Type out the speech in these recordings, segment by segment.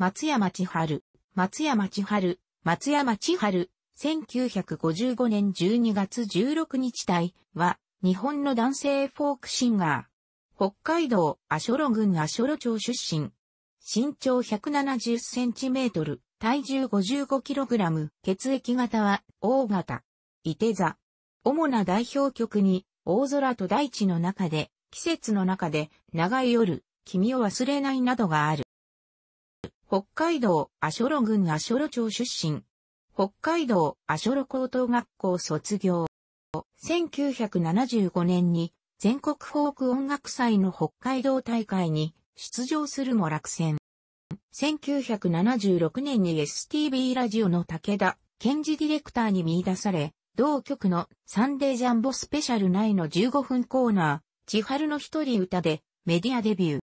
松山千春、松山千春、松山千春、1955年12月16日体は、日本の男性フォークシンガー。北海道、阿ョ路郡阿ョ路町出身。身長170センチメートル、体重55キログラム、血液型は、O 型。伊手座。主な代表曲に、大空と大地の中で、季節の中で、長い夜、君を忘れないなどがある。北海道アショロ郡アショロ町出身。北海道アショロ高等学校卒業。1975年に全国フォーク音楽祭の北海道大会に出場するも落選。1976年に STB ラジオの武田健治ディレクターに見出され、同局のサンデージャンボスペシャル内の15分コーナー、千春の一人歌でメディアデビュー。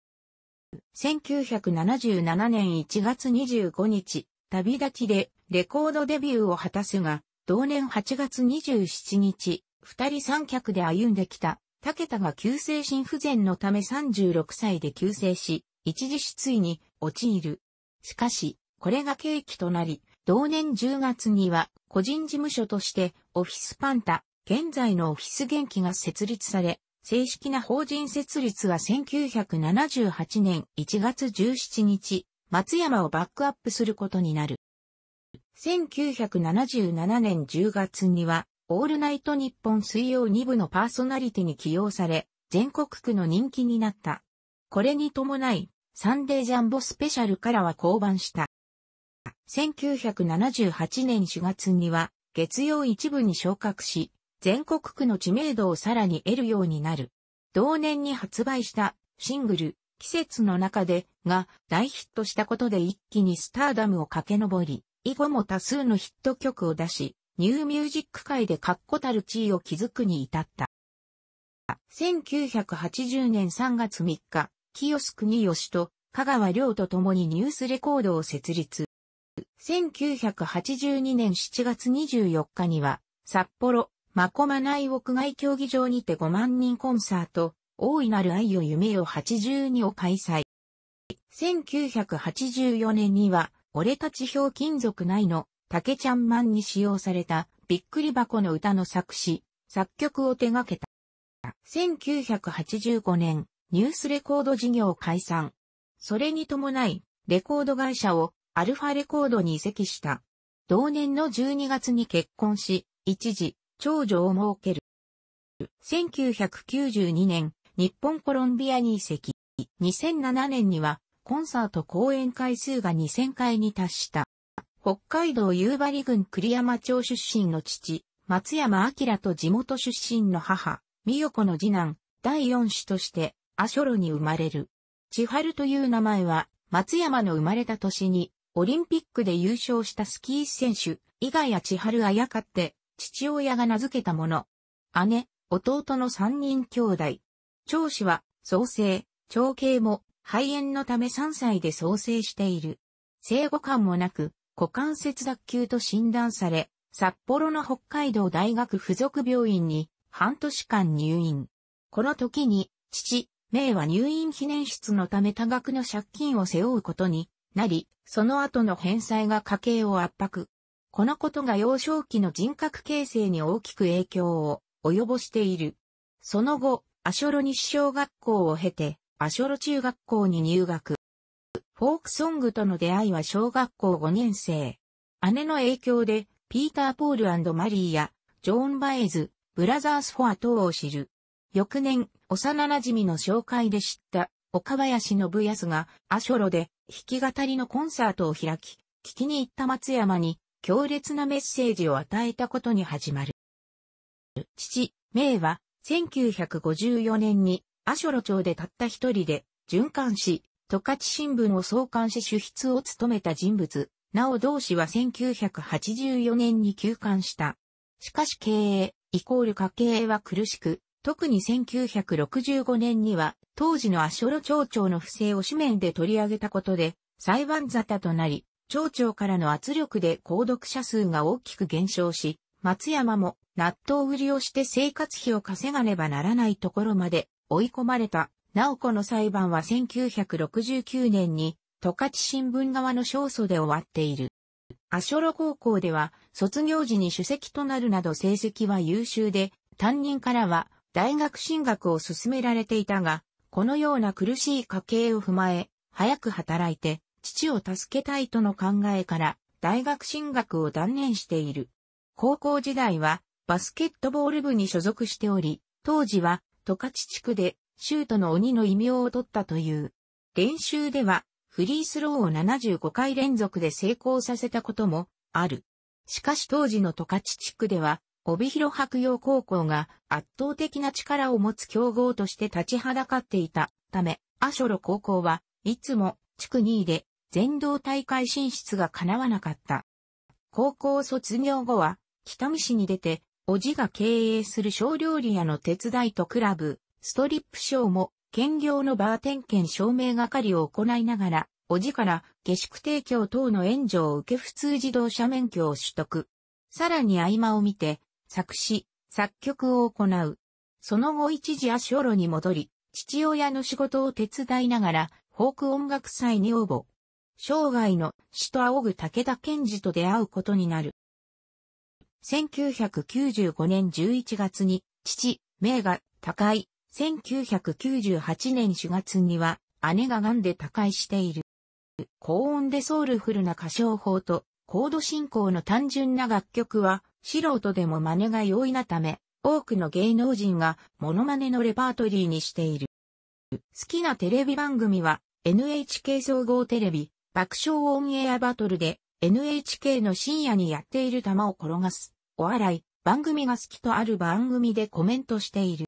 1977年1月25日、旅立ちでレコードデビューを果たすが、同年8月27日、二人三脚で歩んできた、武田が急性心不全のため36歳で急性し、一時失意に陥る。しかし、これが契機となり、同年10月には個人事務所としてオフィスパンタ、現在のオフィス元気が設立され、正式な法人設立は1978年1月17日、松山をバックアップすることになる。1977年10月には、オールナイト日本水曜2部のパーソナリティに起用され、全国区の人気になった。これに伴い、サンデージャンボスペシャルからは降板した。1978年4月には、月曜一部に昇格し、全国区の知名度をさらに得るようになる。同年に発売したシングル、季節の中でが大ヒットしたことで一気にスターダムを駆け上り、以後も多数のヒット曲を出し、ニューミュージック界で確固たる地位を築くに至った。1980年3月3日、清須国義と香川亮と共にニュースレコードを設立。1982年7月24日には、札幌、マコマ内屋外競技場にて5万人コンサート、大いなる愛よ夢よ82を開催。1984年には、俺たち表金属内の竹ちゃんマンに使用されたびっくり箱の歌の作詞、作曲を手掛けた。1985年、ニュースレコード事業解散。それに伴い、レコード会社をアルファレコードに移籍した。同年の12月に結婚し、一時、長女を設ける。1992年、日本コロンビアに移籍。2007年には、コンサート公演回数が2000回に達した。北海道夕張郡栗山町出身の父、松山明と地元出身の母、美代子の次男、第四子として、アショロに生まれる。千春という名前は、松山の生まれた年に、オリンピックで優勝したスキー選手、伊賀谷千春あやかって、父親が名付けたもの。姉、弟の三人兄弟。長子は、創生、長兄も、肺炎のため3歳で創生している。生後感もなく、股関節脱臼と診断され、札幌の北海道大学附属病院に半年間入院。この時に、父、明は入院記念室のため多額の借金を背負うことになり、その後の返済が家計を圧迫。このことが幼少期の人格形成に大きく影響を及ぼしている。その後、アショロ西小学校を経て、アショロ中学校に入学。フォークソングとの出会いは小学校5年生。姉の影響で、ピーター・ポールマリーや、ジョーン・バエズ、ブラザース・フォア等を知る。翌年、幼馴染の紹介で知った、岡林信康が、アショロで、弾き語りのコンサートを開き、聞きに行った松山に、強烈なメッセージを与えたことに始まる。父、明は、1954年に、アショロ町でたった一人で、循環し、十勝新聞を創刊し主筆を務めた人物、なお同氏は1984年に休刊した。しかし経営、イコール家計は苦しく、特に1965年には、当時のアショロ町長の不正を紙面で取り上げたことで、裁判沙汰となり、町長からの圧力で購読者数が大きく減少し、松山も納豆売りをして生活費を稼がねばならないところまで追い込まれた。直子の裁判は1969年に十勝新聞側の勝訴で終わっている。ショロ高校では卒業時に主席となるなど成績は優秀で、担任からは大学進学を勧められていたが、このような苦しい家計を踏まえ、早く働いて、父を助けたいとの考えから大学進学を断念している。高校時代はバスケットボール部に所属しており、当時は十勝地区でシュートの鬼の異名を取ったという。練習ではフリースローを75回連続で成功させたこともある。しかし当時の十勝地区では帯広白洋高校が圧倒的な力を持つ強豪として立ちはだかっていたため、アショロ高校はいつも地区2位で全道大会進出が叶わなかった。高校卒業後は、北見市に出て、おじが経営する小料理屋の手伝いとクラブ、ストリップショーも、兼業のバー点検証明係を行いながら、おじから下宿提供等の援助を受け普通自動車免許を取得。さらに合間を見て、作詞、作曲を行う。その後一時足ろに戻り、父親の仕事を手伝いながら、フォーク音楽祭に応募。生涯の死と仰ぐ武田健治と出会うことになる。1995年11月に父、名が他界、1998年4月には姉が癌で他界している。高音でソウルフルな歌唱法とコード進行の単純な楽曲は素人でも真似が容易なため、多くの芸能人がモノマネのレパートリーにしている。好きなテレビ番組は NHK 総合テレビ、爆笑オンエアバトルで NHK の深夜にやっている玉を転がす、お笑い、番組が好きとある番組でコメントしている。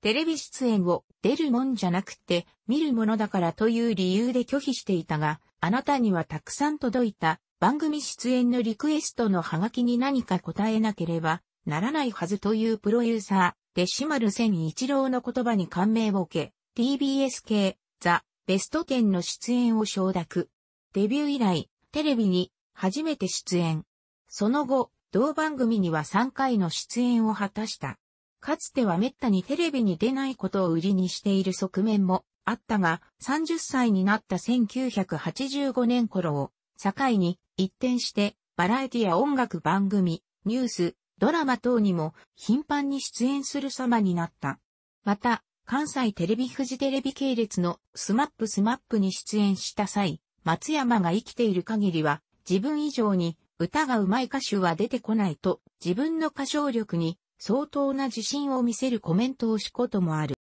テレビ出演を出るもんじゃなくて見るものだからという理由で拒否していたが、あなたにはたくさん届いた番組出演のリクエストのハガキに何か答えなければならないはずというプロユーサー、デシマル千一郎の言葉に感銘を受け、TBS 系、ザ・ベスト10の出演を承諾。デビュー以来、テレビに初めて出演。その後、同番組には3回の出演を果たした。かつては滅多にテレビに出ないことを売りにしている側面もあったが、30歳になった1985年頃を境に一転してバラエティや音楽番組、ニュース、ドラマ等にも頻繁に出演する様になった。また、関西テレビ富士テレビ系列のスマップスマップに出演した際、松山が生きている限りは自分以上に歌が上手い歌手は出てこないと自分の歌唱力に相当な自信を見せるコメントをしこともある。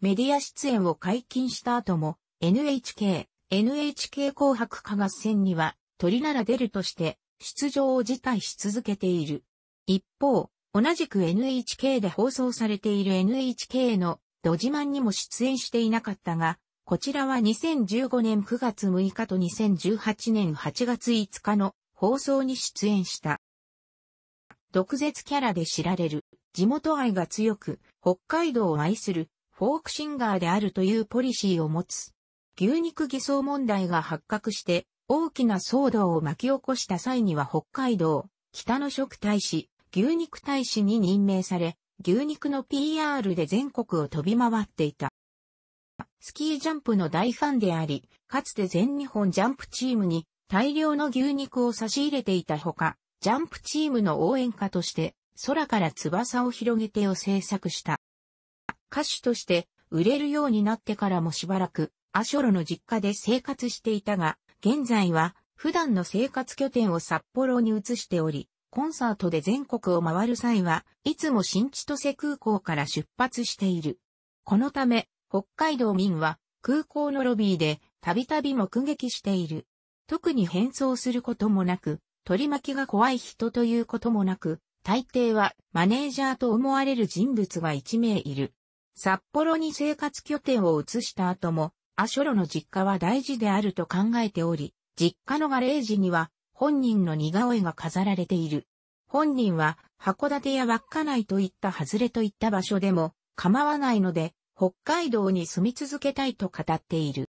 メディア出演を解禁した後も NHK、NHK 紅白歌合戦には鳥なら出るとして出場を辞退し続けている。一方、同じく NHK で放送されている NHK のド自慢にも出演していなかったが、こちらは2015年9月6日と2018年8月5日の放送に出演した。毒舌キャラで知られる、地元愛が強く、北海道を愛する、フォークシンガーであるというポリシーを持つ。牛肉偽装問題が発覚して、大きな騒動を巻き起こした際には北海道、北の食大使、牛肉大使に任命され、牛肉の PR で全国を飛び回っていた。スキージャンプの大ファンであり、かつて全日本ジャンプチームに大量の牛肉を差し入れていたほか、ジャンプチームの応援歌として空から翼を広げてを制作した。歌手として売れるようになってからもしばらくアショロの実家で生活していたが、現在は普段の生活拠点を札幌に移しており、コンサートで全国を回る際は、いつも新千歳空港から出発している。このため、北海道民は空港のロビーでたびたび目撃している。特に変装することもなく、取り巻きが怖い人ということもなく、大抵はマネージャーと思われる人物が一名いる。札幌に生活拠点を移した後も、アショロの実家は大事であると考えており、実家のガレージには本人の似顔絵が飾られている。本人は函館や稚内といった外れといった場所でも構わないので北海道に住み続けたいと語っている。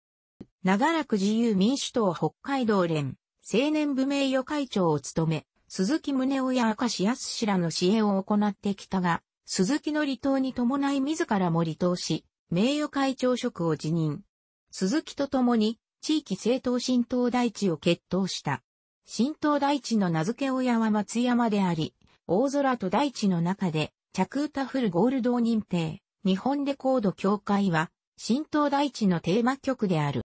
長らく自由民主党北海道連青年部名誉会長を務め、鈴木宗男や明石康氏らの支援を行ってきたが、鈴木の離党に伴い自らも離党し、名誉会長職を辞任。鈴木と共に地域政党新党大地を決闘した。新東大地の名付け親は松山であり、大空と大地の中で、着歌フルゴールドを認定。日本レコード協会は、新東大地のテーマ曲である。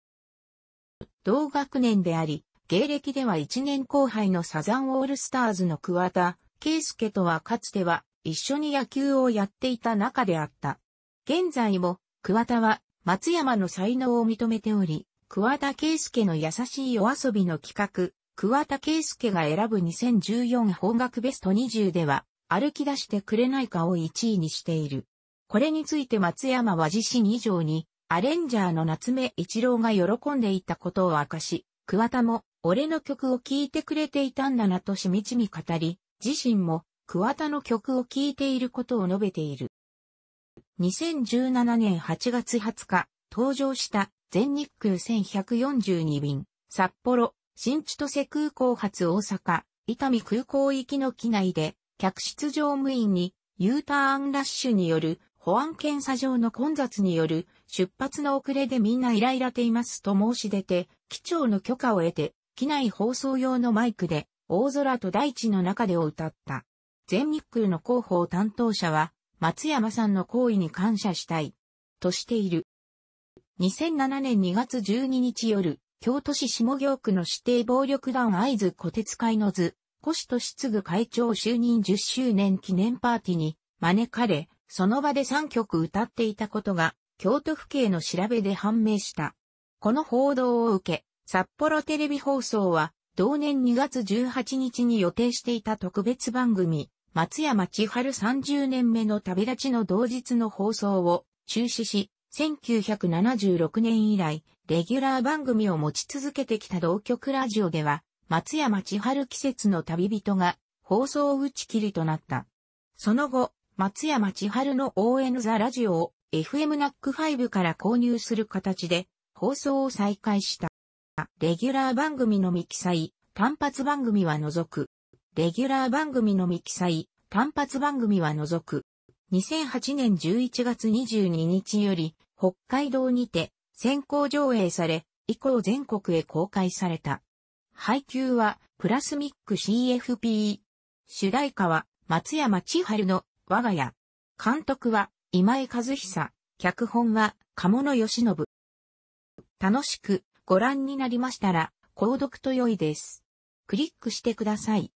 同学年であり、芸歴では1年後輩のサザンオールスターズの桑田、圭介とはかつては一緒に野球をやっていた中であった。現在も桑田は松山の才能を認めており、桑田圭介の優しいお遊びの企画、桑田圭介が選ぶ2014本学ベスト20では、歩き出してくれないかを1位にしている。これについて松山は自身以上に、アレンジャーの夏目一郎が喜んでいたことを明かし、桑田も、俺の曲を聴いてくれていたんだなとしみちみ語り、自身も、桑田の曲を聴いていることを述べている。2017年8月20日、登場した全日空1142便、札幌、新千歳空港発大阪、伊丹空港行きの機内で、客室乗務員に U ターンラッシュによる保安検査場の混雑による出発の遅れでみんなイライラていますと申し出て、機長の許可を得て、機内放送用のマイクで、大空と大地の中でを歌った。全日空の広報担当者は、松山さんの行為に感謝したい、としている。2007年2月12日夜、京都市下京区の指定暴力団会津小鉄会の図、腰としぐ会長就任10周年記念パーティーに招かれ、その場で3曲歌っていたことが、京都府警の調べで判明した。この報道を受け、札幌テレビ放送は、同年2月18日に予定していた特別番組、松山千春30年目の旅立ちの同日の放送を中止し、1976年以来、レギュラー番組を持ち続けてきた同局ラジオでは、松山千春季節の旅人が放送打ち切りとなった。その後、松山千春の ON ザラジオを FMNAC5 から購入する形で放送を再開した。レギュラー番組のミキサイ、単発番組は除く。レギュラー番組のミキサイ、単発番組は除く。2008年11月22日より、北海道にて、先行上映され、以降全国へ公開された。配給は、プラスミック CFP。主題歌は、松山千春の、我が家。監督は、今井和久。脚本は、鴨野義信。楽しく、ご覧になりましたら、購読と良いです。クリックしてください。